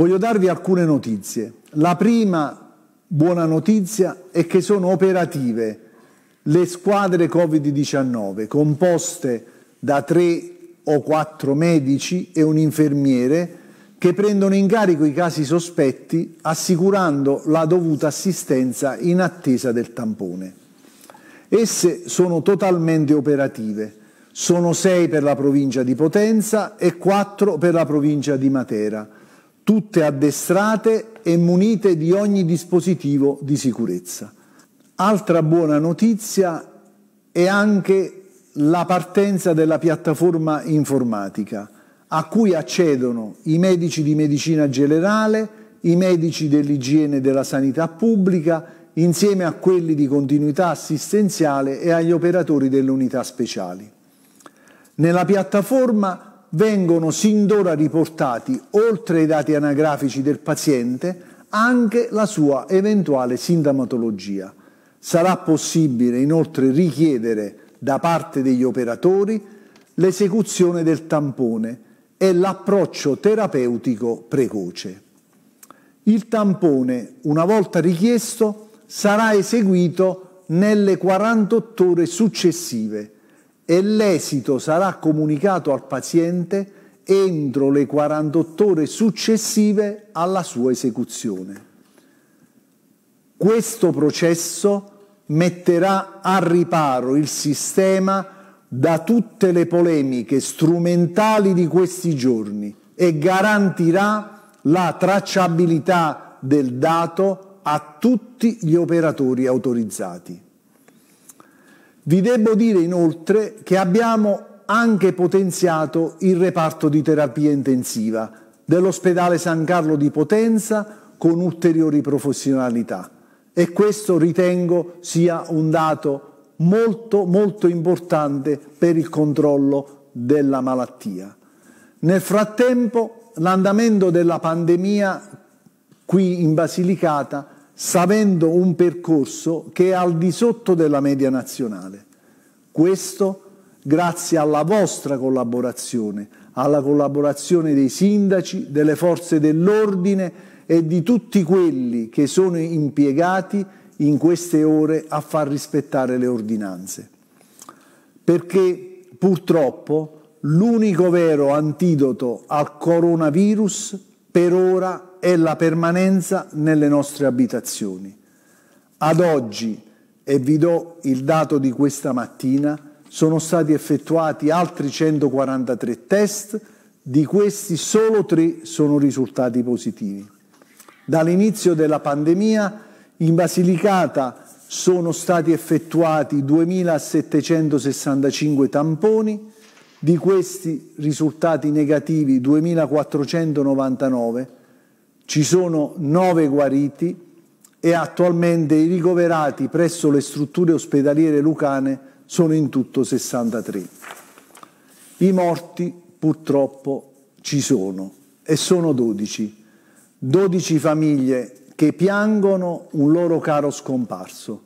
Voglio darvi alcune notizie. La prima buona notizia è che sono operative le squadre Covid-19 composte da tre o quattro medici e un infermiere che prendono in carico i casi sospetti assicurando la dovuta assistenza in attesa del tampone. Esse sono totalmente operative, sono sei per la provincia di Potenza e quattro per la provincia di Matera tutte addestrate e munite di ogni dispositivo di sicurezza. Altra buona notizia è anche la partenza della piattaforma informatica a cui accedono i medici di medicina generale, i medici dell'igiene e della sanità pubblica, insieme a quelli di continuità assistenziale e agli operatori delle unità speciali. Nella piattaforma vengono sin d'ora riportati, oltre ai dati anagrafici del paziente, anche la sua eventuale sintomatologia. Sarà possibile inoltre richiedere da parte degli operatori l'esecuzione del tampone e l'approccio terapeutico precoce. Il tampone, una volta richiesto, sarà eseguito nelle 48 ore successive e l'esito sarà comunicato al paziente entro le 48 ore successive alla sua esecuzione. Questo processo metterà a riparo il sistema da tutte le polemiche strumentali di questi giorni e garantirà la tracciabilità del dato a tutti gli operatori autorizzati. Vi devo dire inoltre che abbiamo anche potenziato il reparto di terapia intensiva dell'ospedale San Carlo di Potenza con ulteriori professionalità e questo ritengo sia un dato molto molto importante per il controllo della malattia. Nel frattempo l'andamento della pandemia qui in Basilicata savendo un percorso che è al di sotto della media nazionale. Questo grazie alla vostra collaborazione, alla collaborazione dei sindaci, delle forze dell'ordine e di tutti quelli che sono impiegati in queste ore a far rispettare le ordinanze. Perché purtroppo l'unico vero antidoto al coronavirus per ora è la permanenza nelle nostre abitazioni. Ad oggi, e vi do il dato di questa mattina, sono stati effettuati altri 143 test, di questi solo tre sono risultati positivi. Dall'inizio della pandemia in Basilicata sono stati effettuati 2.765 tamponi, di questi risultati negativi 2499 ci sono 9 guariti e attualmente i ricoverati presso le strutture ospedaliere lucane sono in tutto 63. I morti purtroppo ci sono e sono 12. 12 famiglie che piangono un loro caro scomparso.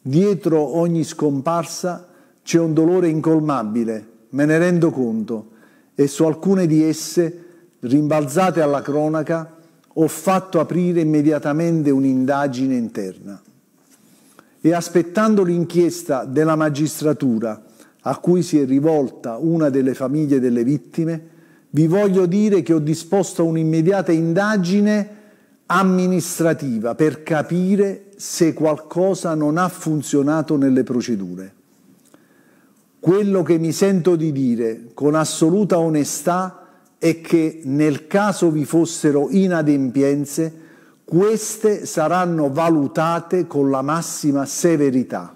Dietro ogni scomparsa c'è un dolore incolmabile me ne rendo conto, e su alcune di esse, rimbalzate alla cronaca, ho fatto aprire immediatamente un'indagine interna. E aspettando l'inchiesta della magistratura a cui si è rivolta una delle famiglie delle vittime, vi voglio dire che ho disposto un'immediata indagine amministrativa per capire se qualcosa non ha funzionato nelle procedure. Quello che mi sento di dire con assoluta onestà è che nel caso vi fossero inadempienze, queste saranno valutate con la massima severità.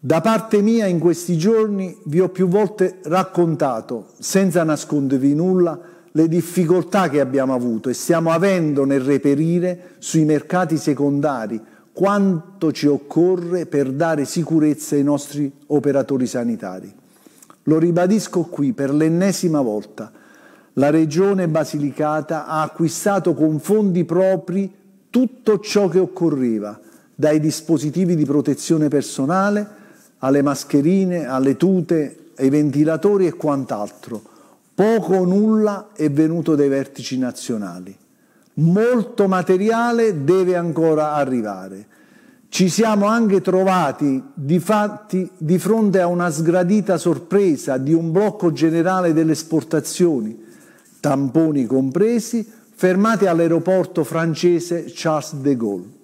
Da parte mia in questi giorni vi ho più volte raccontato, senza nascondervi nulla, le difficoltà che abbiamo avuto e stiamo avendo nel reperire sui mercati secondari quanto ci occorre per dare sicurezza ai nostri operatori sanitari. Lo ribadisco qui per l'ennesima volta. La Regione Basilicata ha acquistato con fondi propri tutto ciò che occorreva, dai dispositivi di protezione personale alle mascherine, alle tute, ai ventilatori e quant'altro. Poco o nulla è venuto dai vertici nazionali molto materiale deve ancora arrivare. Ci siamo anche trovati di, fatti, di fronte a una sgradita sorpresa di un blocco generale delle esportazioni, tamponi compresi, fermati all'aeroporto francese Charles de Gaulle.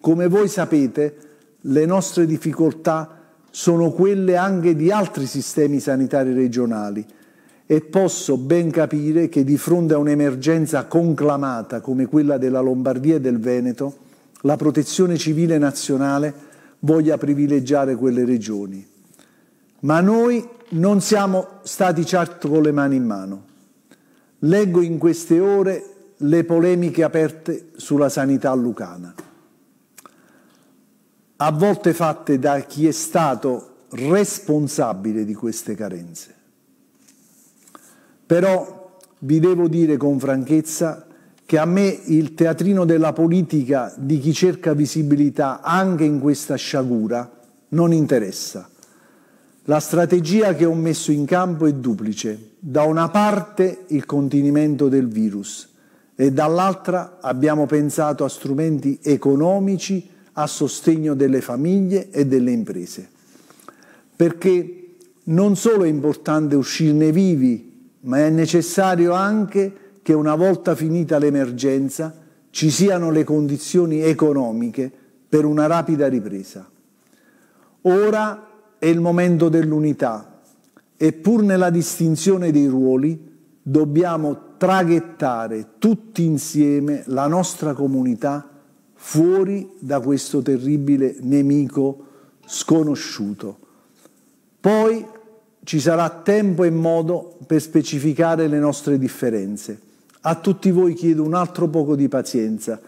Come voi sapete, le nostre difficoltà sono quelle anche di altri sistemi sanitari regionali, e posso ben capire che di fronte a un'emergenza conclamata come quella della Lombardia e del Veneto, la protezione civile nazionale voglia privilegiare quelle regioni. Ma noi non siamo stati certo con le mani in mano. Leggo in queste ore le polemiche aperte sulla sanità lucana, a volte fatte da chi è stato responsabile di queste carenze però vi devo dire con franchezza che a me il teatrino della politica di chi cerca visibilità anche in questa sciagura non interessa. La strategia che ho messo in campo è duplice. Da una parte il contenimento del virus e dall'altra abbiamo pensato a strumenti economici a sostegno delle famiglie e delle imprese. Perché non solo è importante uscirne vivi ma è necessario anche che una volta finita l'emergenza ci siano le condizioni economiche per una rapida ripresa. Ora è il momento dell'unità e pur nella distinzione dei ruoli dobbiamo traghettare tutti insieme la nostra comunità fuori da questo terribile nemico sconosciuto. Poi ci sarà tempo e modo per specificare le nostre differenze. A tutti voi chiedo un altro poco di pazienza.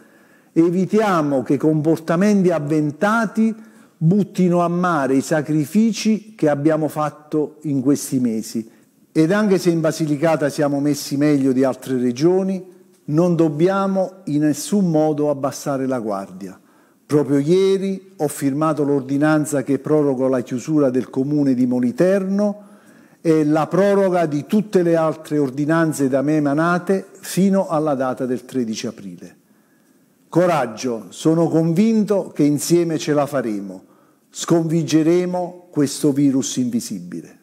Evitiamo che comportamenti avventati buttino a mare i sacrifici che abbiamo fatto in questi mesi. Ed anche se in Basilicata siamo messi meglio di altre regioni, non dobbiamo in nessun modo abbassare la guardia. Proprio ieri ho firmato l'ordinanza che proroga la chiusura del comune di Moliterno e la proroga di tutte le altre ordinanze da me emanate fino alla data del 13 aprile. Coraggio, sono convinto che insieme ce la faremo, sconvigeremo questo virus invisibile.